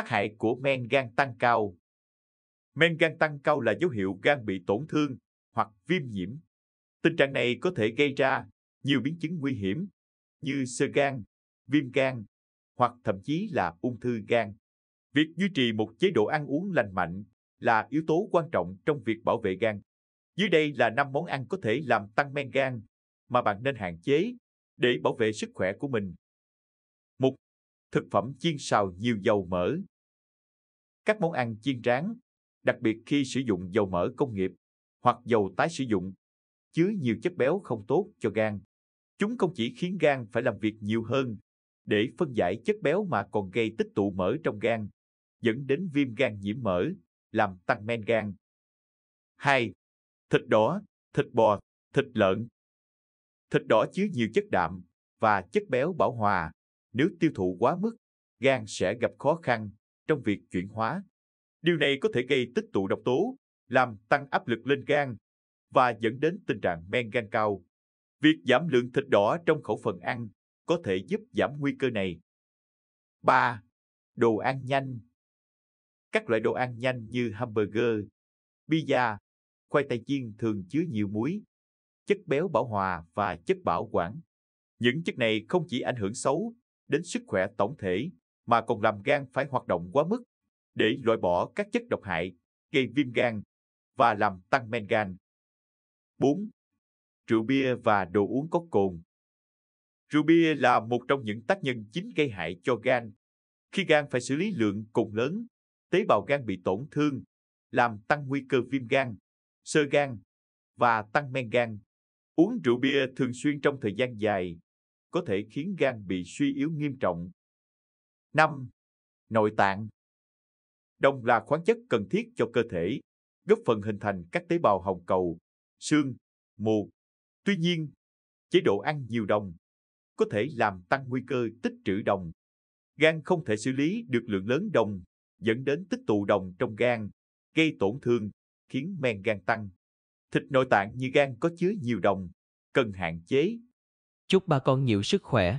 tác hại của men gan tăng cao. Men gan tăng cao là dấu hiệu gan bị tổn thương hoặc viêm nhiễm. Tình trạng này có thể gây ra nhiều biến chứng nguy hiểm như sơ gan, viêm gan hoặc thậm chí là ung thư gan. Việc duy trì một chế độ ăn uống lành mạnh là yếu tố quan trọng trong việc bảo vệ gan. Dưới đây là 5 món ăn có thể làm tăng men gan mà bạn nên hạn chế để bảo vệ sức khỏe của mình. 1. Thực phẩm chiên xào nhiều dầu mỡ các món ăn chiên rán, đặc biệt khi sử dụng dầu mỡ công nghiệp hoặc dầu tái sử dụng, chứa nhiều chất béo không tốt cho gan. Chúng không chỉ khiến gan phải làm việc nhiều hơn để phân giải chất béo mà còn gây tích tụ mỡ trong gan, dẫn đến viêm gan nhiễm mỡ, làm tăng men gan. 2. Thịt đỏ, thịt bò, thịt lợn. Thịt đỏ chứa nhiều chất đạm và chất béo bão hòa. Nếu tiêu thụ quá mức, gan sẽ gặp khó khăn trong việc chuyển hóa. Điều này có thể gây tích tụ độc tố, làm tăng áp lực lên gan và dẫn đến tình trạng men gan cao. Việc giảm lượng thịt đỏ trong khẩu phần ăn có thể giúp giảm nguy cơ này. 3. Đồ ăn nhanh Các loại đồ ăn nhanh như hamburger, pizza, khoai tây chiên thường chứa nhiều muối, chất béo bảo hòa và chất bảo quản. Những chất này không chỉ ảnh hưởng xấu đến sức khỏe tổng thể mà còn làm gan phải hoạt động quá mức để loại bỏ các chất độc hại gây viêm gan và làm tăng men gan. 4. Rượu bia và đồ uống có cồn Rượu bia là một trong những tác nhân chính gây hại cho gan. Khi gan phải xử lý lượng cồn lớn, tế bào gan bị tổn thương, làm tăng nguy cơ viêm gan, sơ gan và tăng men gan. Uống rượu bia thường xuyên trong thời gian dài có thể khiến gan bị suy yếu nghiêm trọng 5. Nội tạng Đồng là khoáng chất cần thiết cho cơ thể, góp phần hình thành các tế bào hồng cầu, xương, mù. Tuy nhiên, chế độ ăn nhiều đồng có thể làm tăng nguy cơ tích trữ đồng. Gan không thể xử lý được lượng lớn đồng, dẫn đến tích tụ đồng trong gan, gây tổn thương, khiến men gan tăng. Thịt nội tạng như gan có chứa nhiều đồng, cần hạn chế. Chúc ba con nhiều sức khỏe.